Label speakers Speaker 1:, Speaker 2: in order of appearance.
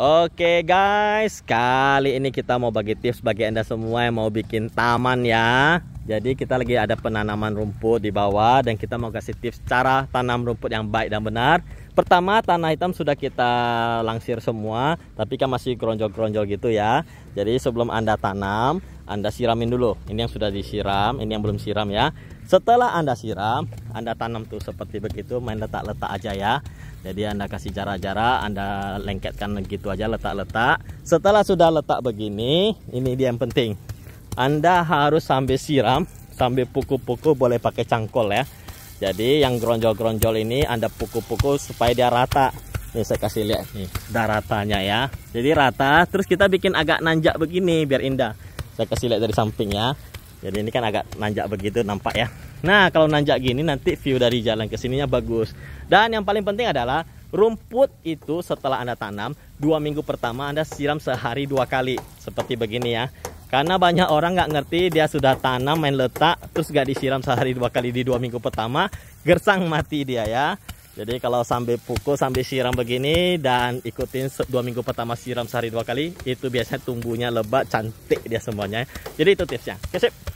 Speaker 1: Oke guys, kali ini kita mau bagi tips bagi Anda semua yang mau bikin taman ya. Jadi kita lagi ada penanaman rumput di bawah dan kita mau kasih tips cara tanam rumput yang baik dan benar. Pertama, tanah hitam sudah kita langsir semua, tapi kan masih keronjol-keronjol gitu ya. Jadi sebelum Anda tanam, anda siramin dulu. Ini yang sudah disiram, ini yang belum siram ya. Setelah Anda siram, Anda tanam tuh seperti begitu, main letak-letak aja ya. Jadi Anda kasih jarak-jarak, Anda lengketkan begitu aja letak-letak. Setelah sudah letak begini, ini dia yang penting. Anda harus sambil siram, sambil pukul-pukul boleh pakai cangkol ya. Jadi yang geronjol-geronjol ini Anda pukul-pukul supaya dia rata. Nih saya kasih lihat nih, udah ratanya ya. Jadi rata, terus kita bikin agak nanjak begini biar indah saya kasih lihat dari samping ya jadi ini kan agak nanjak begitu nampak ya nah kalau nanjak gini nanti view dari jalan kesininya bagus dan yang paling penting adalah rumput itu setelah anda tanam dua minggu pertama anda siram sehari dua kali seperti begini ya karena banyak orang nggak ngerti dia sudah tanam main letak terus gak disiram sehari dua kali di dua minggu pertama gersang mati dia ya jadi kalau sambil pukul, sambil siram begini dan ikutin dua minggu pertama siram sehari dua kali, itu biasanya tumbuhnya lebat, cantik dia semuanya. Jadi itu tipsnya. Oke, sip.